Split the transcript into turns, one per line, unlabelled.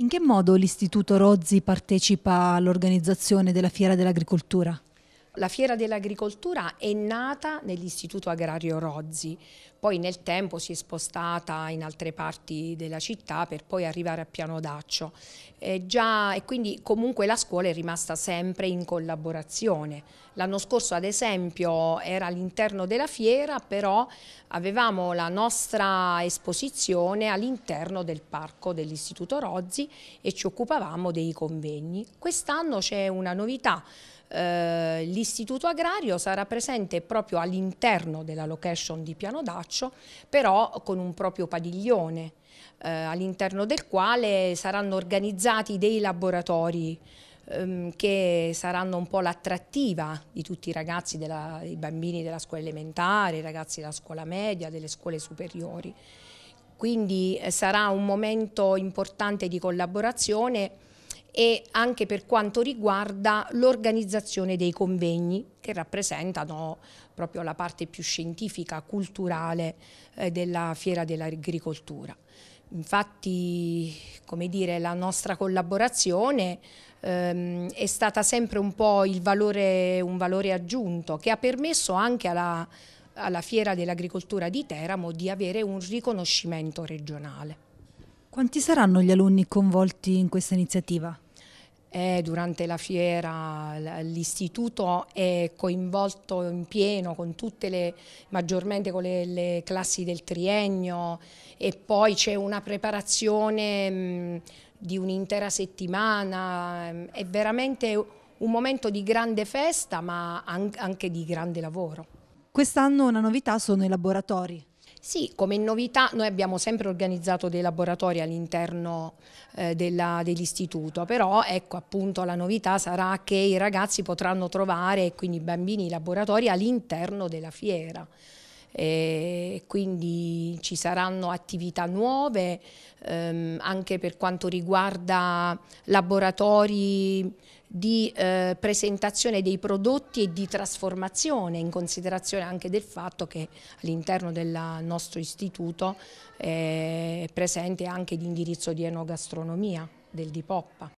In che modo l'Istituto Rozzi partecipa all'organizzazione della Fiera dell'Agricoltura? La Fiera dell'Agricoltura è nata nell'Istituto Agrario Rozzi, poi nel tempo si è spostata in altre parti della città per poi arrivare a Piano Daccio. E, eh, già, e quindi comunque la scuola è rimasta sempre in collaborazione. L'anno scorso ad esempio era all'interno della fiera, però avevamo la nostra esposizione all'interno del parco dell'Istituto Rozzi e ci occupavamo dei convegni. Quest'anno c'è una novità eh, l'istituto agrario sarà presente proprio all'interno della location di Piano Daccio, però con un proprio padiglione eh, all'interno del quale saranno organizzati dei laboratori ehm, che saranno un po' l'attrattiva di tutti i ragazzi, della, i bambini della scuola elementare, i ragazzi della scuola media, delle scuole superiori. Quindi eh, sarà un momento importante di collaborazione e anche per quanto riguarda l'organizzazione dei convegni che rappresentano proprio la parte più scientifica, culturale eh, della fiera dell'agricoltura. Infatti, come dire, la nostra collaborazione ehm, è stata sempre un po' valore, un valore aggiunto che ha permesso anche alla, alla Fiera dell'Agricoltura di Teramo di avere un riconoscimento regionale. Quanti saranno gli alunni coinvolti in questa iniziativa? E durante la fiera l'istituto è coinvolto in pieno con tutte le, maggiormente con le, le classi del triennio e poi c'è una preparazione mh, mm, di un'intera settimana, mm, è veramente un momento di grande festa ma anche di grande lavoro. Quest'anno una novità sono i laboratori. Sì, come novità noi abbiamo sempre organizzato dei laboratori all'interno eh, dell'istituto, dell però ecco appunto la novità sarà che i ragazzi potranno trovare, quindi i bambini, i laboratori all'interno della fiera e eh, quindi ci saranno attività nuove ehm, anche per quanto riguarda laboratori di eh, presentazione dei prodotti e di trasformazione in considerazione anche del fatto che all'interno del nostro istituto eh, è presente anche l'indirizzo di enogastronomia del Dipoppa.